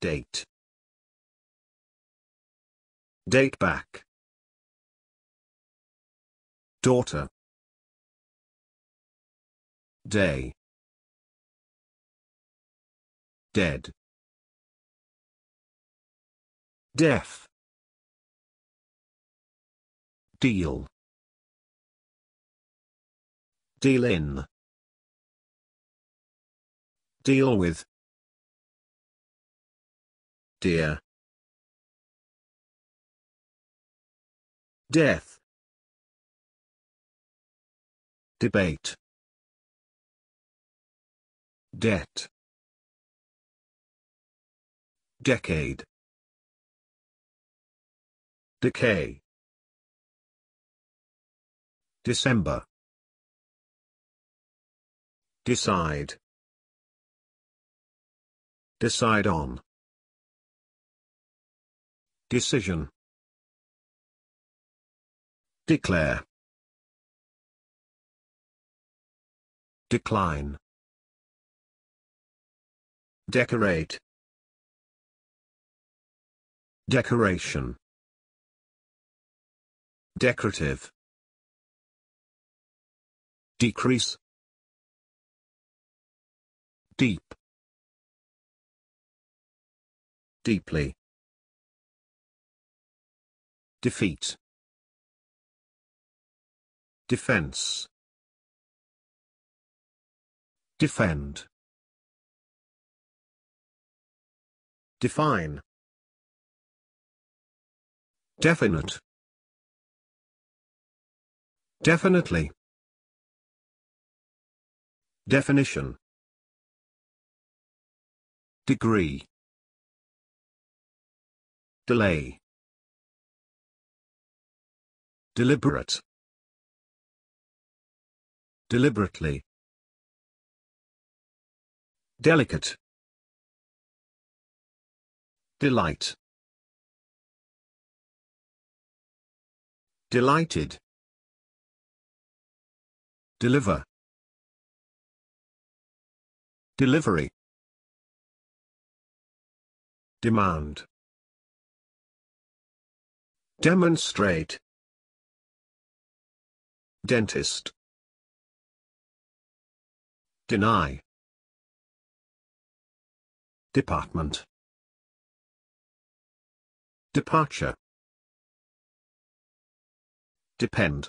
Date. Date back. Daughter. Day. Dead. Death. Deal. Deal in. Deal with dear. Death. Debate. Debt. Decade. Decay. December. Decide. Decide on. Decision. Declare. Decline. Decorate. Decoration. Decorative. Decrease. Deep. Deeply. Defeat. Defense. Defend. Define. Definite. Definitely. Definition. Degree. Delay. Deliberate. Deliberately. Delicate. Delight. Delighted. Deliver. Delivery. Demand. Demonstrate. Dentist. Deny. Department. Departure. Depend.